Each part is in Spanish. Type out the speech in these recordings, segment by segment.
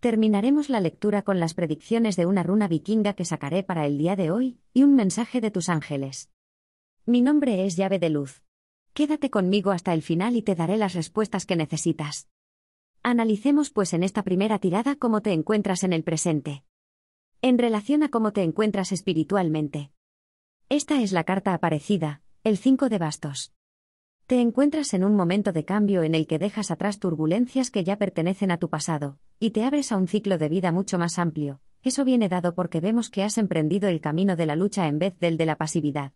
Terminaremos la lectura con las predicciones de una runa vikinga que sacaré para el día de hoy, y un mensaje de tus ángeles. Mi nombre es llave de luz. Quédate conmigo hasta el final y te daré las respuestas que necesitas. Analicemos pues en esta primera tirada cómo te encuentras en el presente. En relación a cómo te encuentras espiritualmente. Esta es la carta aparecida, el 5 de bastos. Te encuentras en un momento de cambio en el que dejas atrás turbulencias que ya pertenecen a tu pasado, y te abres a un ciclo de vida mucho más amplio, eso viene dado porque vemos que has emprendido el camino de la lucha en vez del de la pasividad.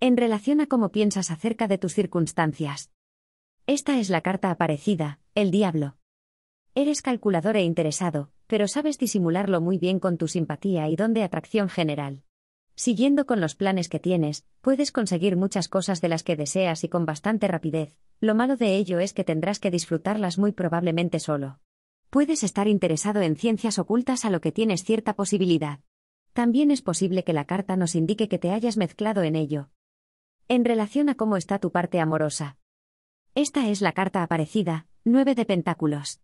En relación a cómo piensas acerca de tus circunstancias. Esta es la carta aparecida, el diablo. Eres calculador e interesado, pero sabes disimularlo muy bien con tu simpatía y don de atracción general. Siguiendo con los planes que tienes, puedes conseguir muchas cosas de las que deseas y con bastante rapidez. Lo malo de ello es que tendrás que disfrutarlas muy probablemente solo. Puedes estar interesado en ciencias ocultas a lo que tienes cierta posibilidad. También es posible que la carta nos indique que te hayas mezclado en ello. En relación a cómo está tu parte amorosa. Esta es la carta aparecida, 9 de Pentáculos.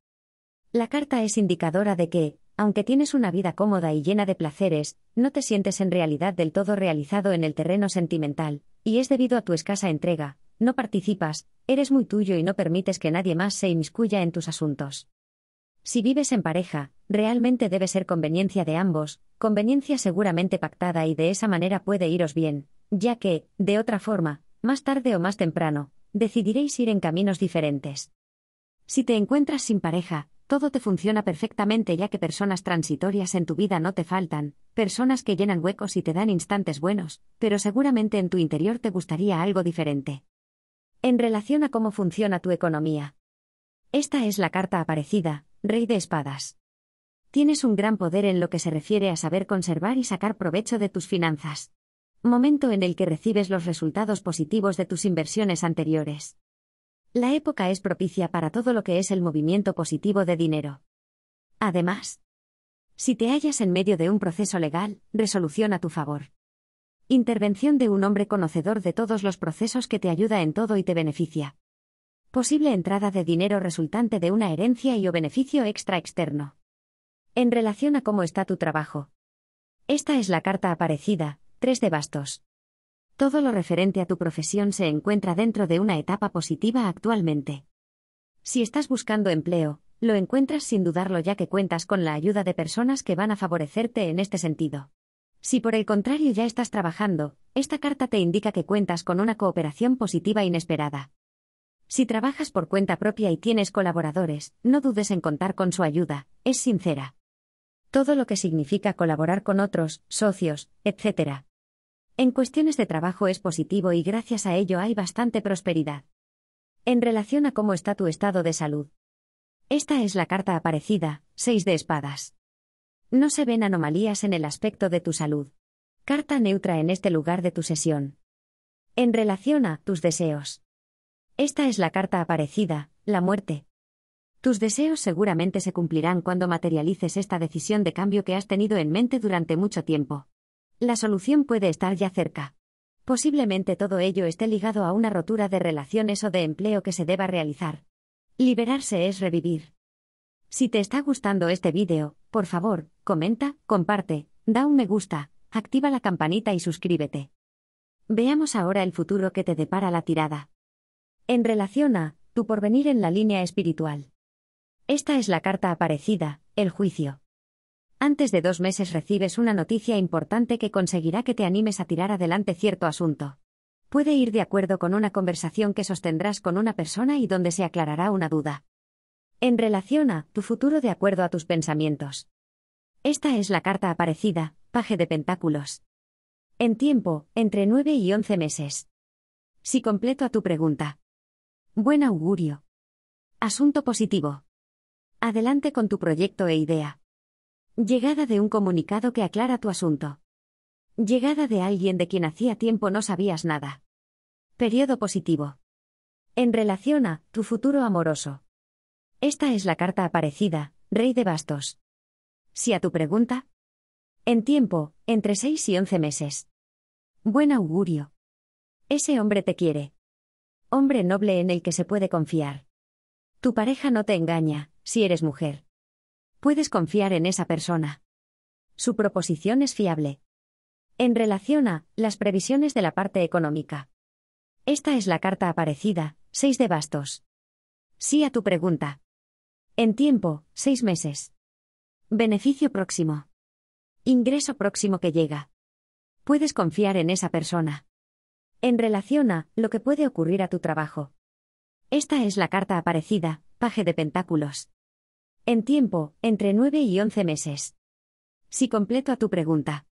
La carta es indicadora de que, aunque tienes una vida cómoda y llena de placeres, no te sientes en realidad del todo realizado en el terreno sentimental, y es debido a tu escasa entrega, no participas, eres muy tuyo y no permites que nadie más se inmiscuya en tus asuntos. Si vives en pareja, realmente debe ser conveniencia de ambos, conveniencia seguramente pactada y de esa manera puede iros bien, ya que, de otra forma, más tarde o más temprano, decidiréis ir en caminos diferentes. Si te encuentras sin pareja, todo te funciona perfectamente ya que personas transitorias en tu vida no te faltan, personas que llenan huecos y te dan instantes buenos, pero seguramente en tu interior te gustaría algo diferente. En relación a cómo funciona tu economía. Esta es la carta aparecida, Rey de Espadas. Tienes un gran poder en lo que se refiere a saber conservar y sacar provecho de tus finanzas. Momento en el que recibes los resultados positivos de tus inversiones anteriores. La época es propicia para todo lo que es el movimiento positivo de dinero. Además, si te hallas en medio de un proceso legal, resolución a tu favor. Intervención de un hombre conocedor de todos los procesos que te ayuda en todo y te beneficia posible entrada de dinero resultante de una herencia y o beneficio extra externo. En relación a cómo está tu trabajo. Esta es la carta aparecida, 3 de bastos. Todo lo referente a tu profesión se encuentra dentro de una etapa positiva actualmente. Si estás buscando empleo, lo encuentras sin dudarlo ya que cuentas con la ayuda de personas que van a favorecerte en este sentido. Si por el contrario ya estás trabajando, esta carta te indica que cuentas con una cooperación positiva inesperada. Si trabajas por cuenta propia y tienes colaboradores, no dudes en contar con su ayuda, es sincera. Todo lo que significa colaborar con otros, socios, etc. En cuestiones de trabajo es positivo y gracias a ello hay bastante prosperidad. En relación a cómo está tu estado de salud. Esta es la carta aparecida, 6 de espadas. No se ven anomalías en el aspecto de tu salud. Carta neutra en este lugar de tu sesión. En relación a tus deseos. Esta es la carta aparecida, la muerte. Tus deseos seguramente se cumplirán cuando materialices esta decisión de cambio que has tenido en mente durante mucho tiempo. La solución puede estar ya cerca. Posiblemente todo ello esté ligado a una rotura de relaciones o de empleo que se deba realizar. Liberarse es revivir. Si te está gustando este vídeo, por favor, comenta, comparte, da un me gusta, activa la campanita y suscríbete. Veamos ahora el futuro que te depara la tirada. En relación a, tu porvenir en la línea espiritual. Esta es la carta aparecida, el juicio. Antes de dos meses recibes una noticia importante que conseguirá que te animes a tirar adelante cierto asunto. Puede ir de acuerdo con una conversación que sostendrás con una persona y donde se aclarará una duda. En relación a tu futuro de acuerdo a tus pensamientos. Esta es la carta aparecida, paje de pentáculos. En tiempo, entre nueve y once meses. Si completo a tu pregunta. Buen augurio. Asunto positivo. Adelante con tu proyecto e idea. Llegada de un comunicado que aclara tu asunto. Llegada de alguien de quien hacía tiempo no sabías nada. Periodo positivo. En relación a tu futuro amoroso. Esta es la carta aparecida, Rey de Bastos. Si a tu pregunta. En tiempo, entre 6 y 11 meses. Buen augurio. Ese hombre te quiere, hombre noble en el que se puede confiar. Tu pareja no te engaña, si eres mujer. Puedes confiar en esa persona. Su proposición es fiable. En relación a las previsiones de la parte económica. Esta es la carta aparecida, 6 de bastos. Sí a tu pregunta. En tiempo, 6 meses. Beneficio próximo. Ingreso próximo que llega. Puedes confiar en esa persona en relación a lo que puede ocurrir a tu trabajo. Esta es la carta aparecida, paje de pentáculos. En tiempo, entre 9 y 11 meses. Si completo a tu pregunta.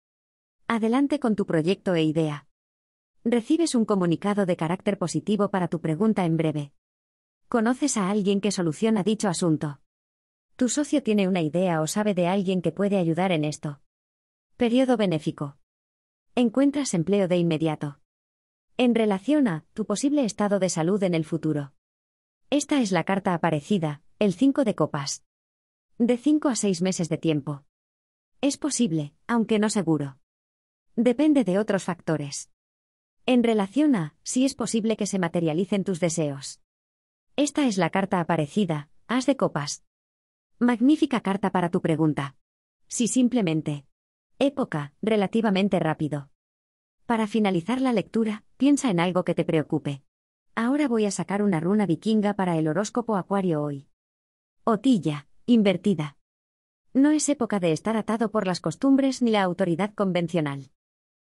Adelante con tu proyecto e idea. Recibes un comunicado de carácter positivo para tu pregunta en breve. Conoces a alguien que soluciona dicho asunto. Tu socio tiene una idea o sabe de alguien que puede ayudar en esto. Periodo benéfico. Encuentras empleo de inmediato en relación a tu posible estado de salud en el futuro. Esta es la carta aparecida, el 5 de copas. De 5 a 6 meses de tiempo. Es posible, aunque no seguro. Depende de otros factores. En relación a si es posible que se materialicen tus deseos. Esta es la carta aparecida, As de copas. Magnífica carta para tu pregunta. Si simplemente. Época, relativamente rápido. Para finalizar la lectura, piensa en algo que te preocupe. Ahora voy a sacar una runa vikinga para el horóscopo acuario hoy. Otilla, invertida. No es época de estar atado por las costumbres ni la autoridad convencional.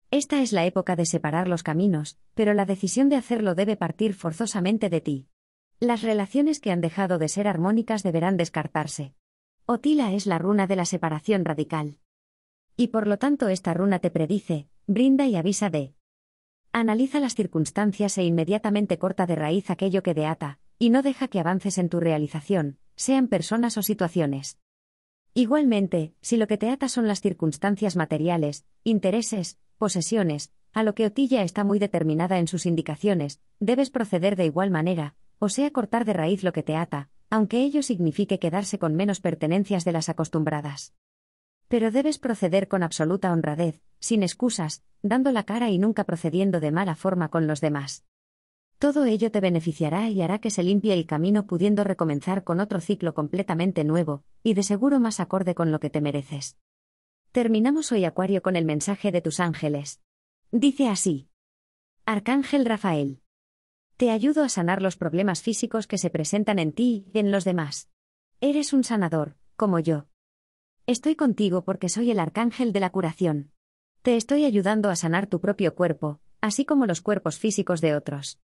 Esta es la época de separar los caminos, pero la decisión de hacerlo debe partir forzosamente de ti. Las relaciones que han dejado de ser armónicas deberán descartarse. Otila es la runa de la separación radical. Y por lo tanto esta runa te predice, brinda y avisa de. Analiza las circunstancias e inmediatamente corta de raíz aquello que te ata, y no deja que avances en tu realización, sean personas o situaciones. Igualmente, si lo que te ata son las circunstancias materiales, intereses, posesiones, a lo que Otilla está muy determinada en sus indicaciones, debes proceder de igual manera, o sea cortar de raíz lo que te ata, aunque ello signifique quedarse con menos pertenencias de las acostumbradas. Pero debes proceder con absoluta honradez, sin excusas, dando la cara y nunca procediendo de mala forma con los demás. Todo ello te beneficiará y hará que se limpie el camino pudiendo recomenzar con otro ciclo completamente nuevo, y de seguro más acorde con lo que te mereces. Terminamos hoy Acuario con el mensaje de tus ángeles. Dice así. Arcángel Rafael. Te ayudo a sanar los problemas físicos que se presentan en ti y en los demás. Eres un sanador, como yo. Estoy contigo porque soy el arcángel de la curación. Te estoy ayudando a sanar tu propio cuerpo, así como los cuerpos físicos de otros.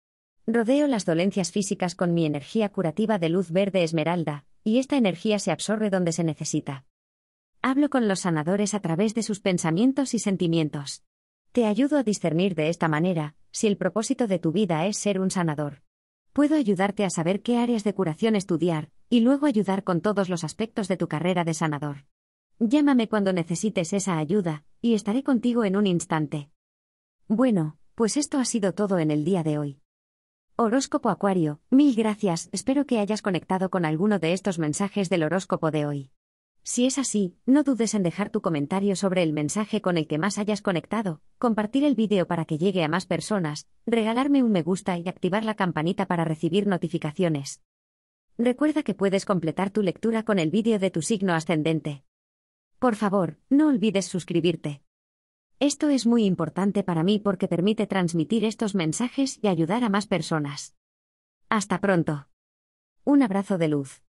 Rodeo las dolencias físicas con mi energía curativa de luz verde esmeralda, y esta energía se absorbe donde se necesita. Hablo con los sanadores a través de sus pensamientos y sentimientos. Te ayudo a discernir de esta manera, si el propósito de tu vida es ser un sanador. Puedo ayudarte a saber qué áreas de curación estudiar, y luego ayudar con todos los aspectos de tu carrera de sanador. Llámame cuando necesites esa ayuda, y estaré contigo en un instante. Bueno, pues esto ha sido todo en el día de hoy. Horóscopo Acuario, mil gracias, espero que hayas conectado con alguno de estos mensajes del horóscopo de hoy. Si es así, no dudes en dejar tu comentario sobre el mensaje con el que más hayas conectado, compartir el vídeo para que llegue a más personas, regalarme un me gusta y activar la campanita para recibir notificaciones. Recuerda que puedes completar tu lectura con el vídeo de tu signo ascendente. Por favor, no olvides suscribirte. Esto es muy importante para mí porque permite transmitir estos mensajes y ayudar a más personas. Hasta pronto. Un abrazo de luz.